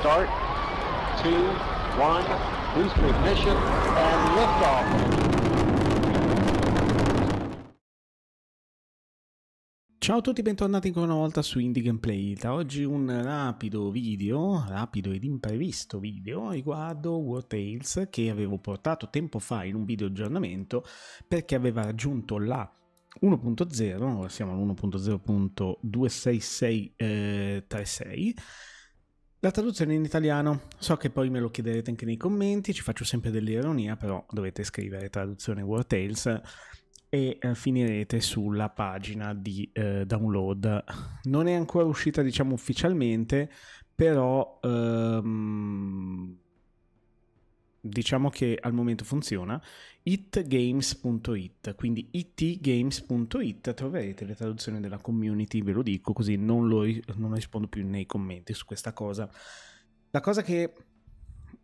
start, two, one, boost ignition, and liftoff. Ciao a tutti, bentornati ancora una volta su Indie Gameplay. Da oggi un rapido video, rapido ed imprevisto video riguardo War Tales che avevo portato tempo fa in un video aggiornamento perché aveva raggiunto la 1.0, ora siamo all'1.0.26636 la traduzione in italiano, so che poi me lo chiederete anche nei commenti, ci faccio sempre dell'ironia, però dovete scrivere traduzione War Tales e eh, finirete sulla pagina di eh, download. Non è ancora uscita, diciamo, ufficialmente, però... Ehm diciamo che al momento funziona, itgames.it, quindi itgames.it troverete le traduzioni della community, ve lo dico così non, lo, non rispondo più nei commenti su questa cosa. La cosa che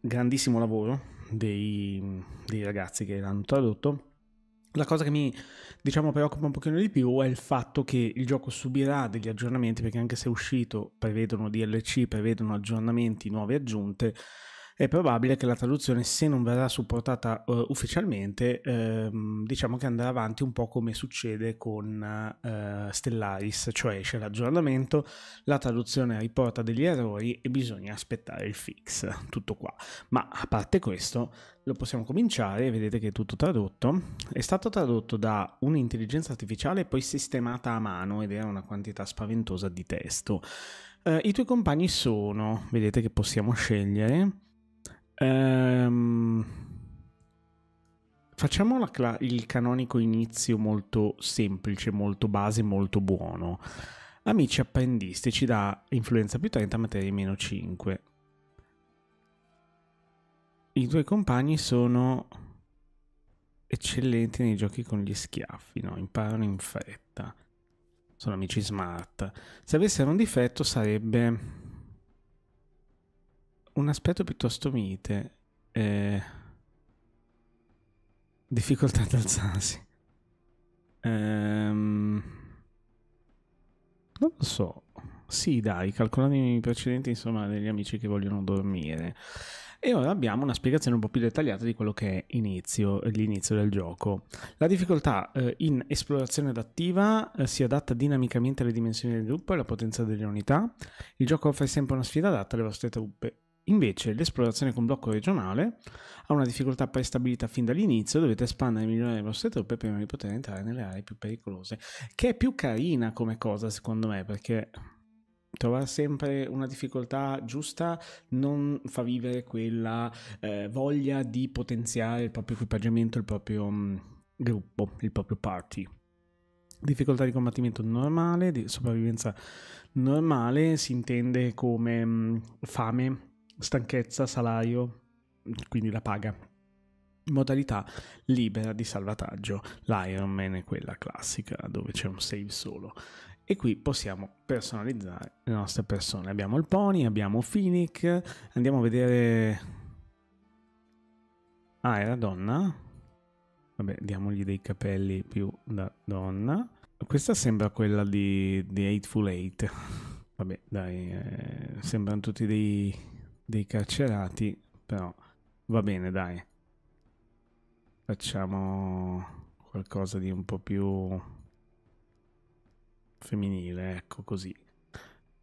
grandissimo lavoro dei, dei ragazzi che l'hanno tradotto la cosa che mi diciamo, preoccupa un pochino di più è il fatto che il gioco subirà degli aggiornamenti perché anche se è uscito prevedono DLC, prevedono aggiornamenti, nuove aggiunte, è probabile che la traduzione, se non verrà supportata uh, ufficialmente, ehm, diciamo che andrà avanti un po' come succede con uh, Stellaris, cioè esce l'aggiornamento, la traduzione riporta degli errori e bisogna aspettare il fix, tutto qua. Ma a parte questo, lo possiamo cominciare, vedete che è tutto tradotto, è stato tradotto da un'intelligenza artificiale poi sistemata a mano ed era una quantità spaventosa di testo. Uh, I tuoi compagni sono, vedete che possiamo scegliere, Um, facciamo la, il canonico inizio molto semplice, molto base, molto buono. Amici ci da influenza più 30 materia meno 5. I tuoi compagni sono eccellenti nei giochi con gli schiaffi, no? imparano in fretta. Sono amici smart. Se avessero un difetto sarebbe un aspetto piuttosto mite. Eh, difficoltà ad alzarsi. Ehm, non lo so. Sì, dai, calcolando i precedenti, insomma, degli amici che vogliono dormire. E ora abbiamo una spiegazione un po' più dettagliata di quello che è inizio, l'inizio del gioco. La difficoltà eh, in esplorazione adattiva eh, si adatta dinamicamente alle dimensioni del gruppo e alla potenza delle unità. Il gioco offre sempre una sfida adatta alle vostre truppe Invece l'esplorazione con blocco regionale ha una difficoltà prestabilita fin dall'inizio, dovete espandere e migliorare le vostre truppe prima di poter entrare nelle aree più pericolose, che è più carina come cosa secondo me, perché trovare sempre una difficoltà giusta non fa vivere quella eh, voglia di potenziare il proprio equipaggiamento, il proprio um, gruppo, il proprio party. Difficoltà di combattimento normale, di sopravvivenza normale si intende come um, fame stanchezza, salario, quindi la paga. Modalità libera di salvataggio, l'Ironman è quella classica dove c'è un save solo e qui possiamo personalizzare le nostre persone. Abbiamo il pony, abbiamo Phoenix, andiamo a vedere... Ah, era donna? Vabbè, diamogli dei capelli più da donna. Questa sembra quella di, di Eightful Eight. Vabbè, dai, eh, sembrano tutti dei dei carcerati, però va bene dai. Facciamo qualcosa di un po' più femminile, ecco così.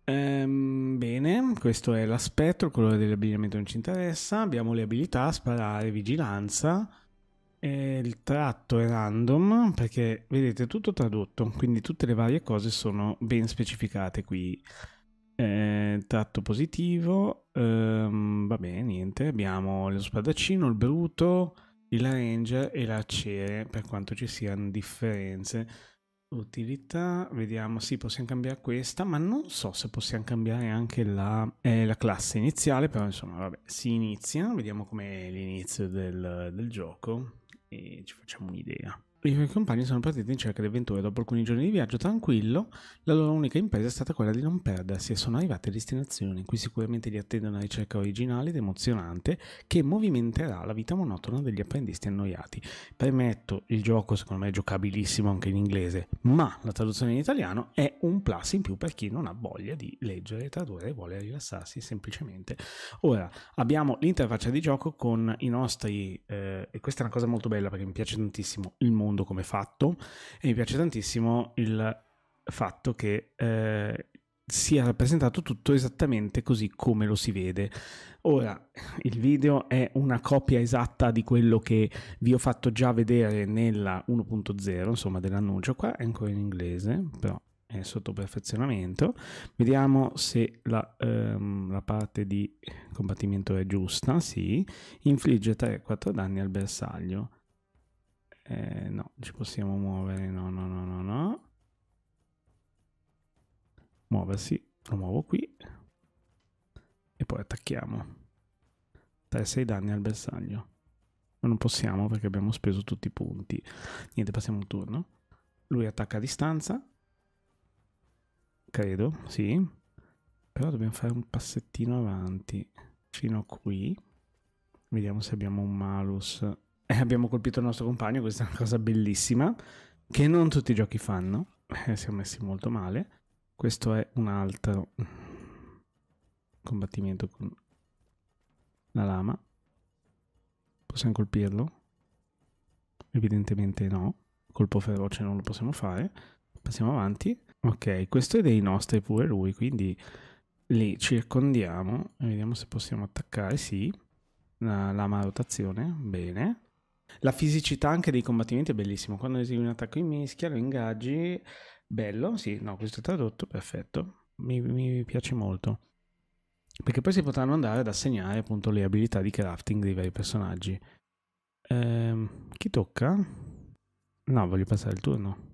Ehm, bene, questo è l'aspetto, il colore dell'abbigliamento non ci interessa. Abbiamo le abilità, sparare, vigilanza. E il tratto è random perché vedete è tutto tradotto, quindi tutte le varie cose sono ben specificate qui. Eh, tratto positivo, ehm, va bene, niente. Abbiamo lo spadaccino, il bruto, il ranger e l'acere, per quanto ci siano differenze. Utilità, vediamo, sì, possiamo cambiare questa, ma non so se possiamo cambiare anche la, eh, la classe iniziale, però insomma, vabbè, si inizia, vediamo com'è l'inizio del, del gioco e ci facciamo un'idea. I miei compagni sono partiti in cerca di avventure. Dopo alcuni giorni di viaggio tranquillo, la loro unica impresa è stata quella di non perdersi e sono arrivati a destinazione in cui sicuramente li attende una ricerca originale ed emozionante che movimenterà la vita monotona degli apprendisti annoiati. Premetto, il gioco secondo me è giocabilissimo anche in inglese, ma la traduzione in italiano è un plus in più per chi non ha voglia di leggere, e tradurre e vuole rilassarsi semplicemente. Ora, abbiamo l'interfaccia di gioco con i nostri, eh, e questa è una cosa molto bella perché mi piace tantissimo, il mondo mondo come fatto e mi piace tantissimo il fatto che eh, sia rappresentato tutto esattamente così come lo si vede. Ora, il video è una copia esatta di quello che vi ho fatto già vedere nella 1.0, insomma, dell'annuncio qua, è ancora in inglese, però è sotto perfezionamento. Vediamo se la, um, la parte di combattimento è giusta, sì. Infligge 3-4 danni al bersaglio. Eh, no, ci possiamo muovere. No, no, no, no, no. Muoversi. Lo muovo qui. E poi attacchiamo. Dai 6 danni al bersaglio. Ma non possiamo perché abbiamo speso tutti i punti. Niente, passiamo un turno. Lui attacca a distanza. Credo, sì. Però dobbiamo fare un passettino avanti. Fino a qui. Vediamo se abbiamo un malus eh, abbiamo colpito il nostro compagno, questa è una cosa bellissima, che non tutti i giochi fanno, eh, siamo messi molto male. Questo è un altro combattimento con la lama. Possiamo colpirlo? Evidentemente no, colpo feroce non lo possiamo fare. Passiamo avanti. Ok, questo è dei nostri pure lui, quindi li circondiamo. Vediamo se possiamo attaccare, sì. La lama a rotazione, bene. La fisicità anche dei combattimenti è bellissima. Quando esegui un attacco in mischia, lo ingaggi. Bello, sì, no, questo è tradotto, perfetto. Mi, mi piace molto. Perché poi si potranno andare ad assegnare appunto le abilità di crafting dei vari personaggi. Ehm, chi tocca? No, voglio passare il turno.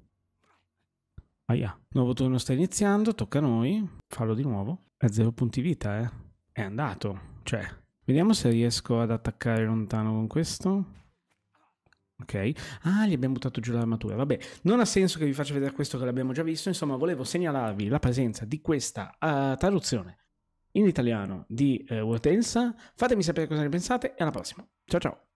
Ah, yeah. Nuovo turno sta iniziando, tocca a noi. Fallo di nuovo. È zero punti vita, eh. È andato. Cioè, vediamo se riesco ad attaccare lontano con questo. Ok? Ah, gli abbiamo buttato giù l'armatura. Vabbè, non ha senso che vi faccia vedere questo che l'abbiamo già visto. Insomma, volevo segnalarvi la presenza di questa uh, traduzione in italiano di uh, eh, World Fatemi sapere cosa ne pensate e alla prossima. Ciao ciao!